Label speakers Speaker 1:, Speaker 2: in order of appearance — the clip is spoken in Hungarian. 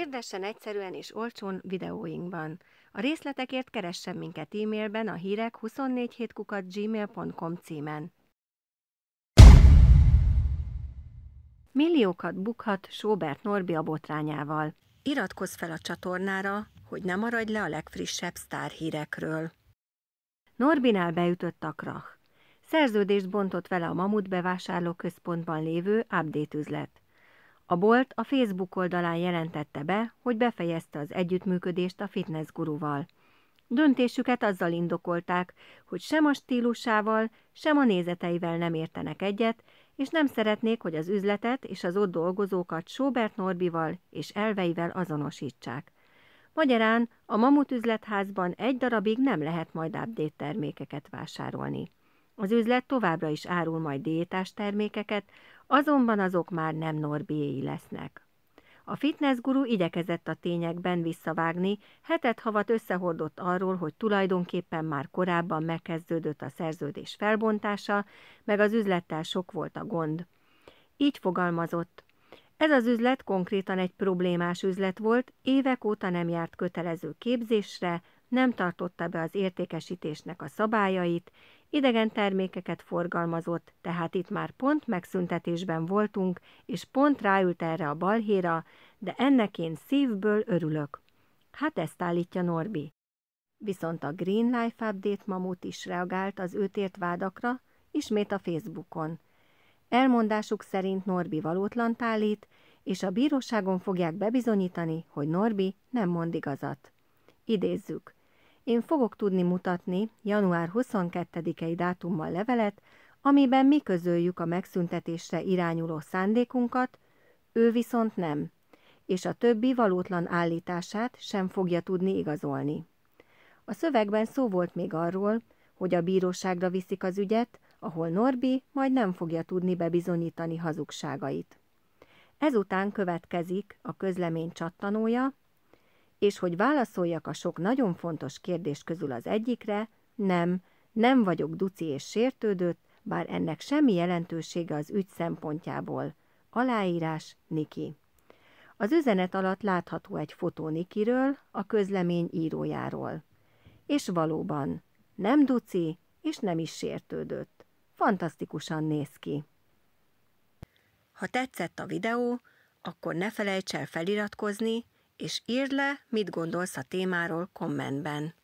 Speaker 1: Hirdessen egyszerűen és olcsón videóinkban. A részletekért keressen minket e-mailben a hírek 247 gmail.com címen. Milliókat bukhat Sóbert Norbi a botrányával. Iratkozz fel a csatornára, hogy ne maradj le a legfrissebb sztárhírekről. Norbinál beütött a krach. Szerződést bontott vele a Mamut központban lévő update üzlet. A Bolt a Facebook oldalán jelentette be, hogy befejezte az együttműködést a fitness guruval. Döntésüket azzal indokolták, hogy sem a stílusával, sem a nézeteivel nem értenek egyet, és nem szeretnék, hogy az üzletet és az ott dolgozókat Sobert Norbival és elveivel azonosítsák. Magyarán a Mamut üzletházban egy darabig nem lehet majd update termékeket vásárolni. Az üzlet továbbra is árul majd diétás termékeket, azonban azok már nem Norbiéi lesznek. A fitness guru igyekezett a tényekben visszavágni, hetet havat összehordott arról, hogy tulajdonképpen már korábban megkezdődött a szerződés felbontása, meg az üzlettel sok volt a gond. Így fogalmazott. Ez az üzlet konkrétan egy problémás üzlet volt, évek óta nem járt kötelező képzésre, nem tartotta be az értékesítésnek a szabályait, idegen termékeket forgalmazott, tehát itt már pont megszüntetésben voltunk, és pont ráült erre a balhéra, de ennek én szívből örülök. Hát ezt állítja Norbi. Viszont a Green Life Update mamut is reagált az őt ért vádakra, ismét a Facebookon. Elmondásuk szerint Norbi valótlant állít, és a bíróságon fogják bebizonyítani, hogy Norbi nem mond igazat. Idézzük én fogok tudni mutatni január 22-i dátummal levelet, amiben mi közöljük a megszüntetésre irányuló szándékunkat, ő viszont nem, és a többi valótlan állítását sem fogja tudni igazolni. A szövegben szó volt még arról, hogy a bíróságra viszik az ügyet, ahol Norbi majd nem fogja tudni bebizonyítani hazugságait. Ezután következik a közlemény csattanója, és hogy válaszoljak a sok nagyon fontos kérdés közül az egyikre, nem, nem vagyok duci és sértődött, bár ennek semmi jelentősége az ügy szempontjából. Aláírás Niki. Az üzenet alatt látható egy fotó Nikiről, a közlemény írójáról. És valóban, nem duci, és nem is sértődött. Fantasztikusan néz ki. Ha tetszett a videó, akkor ne felejts el feliratkozni, és írd le, mit gondolsz a témáról kommentben.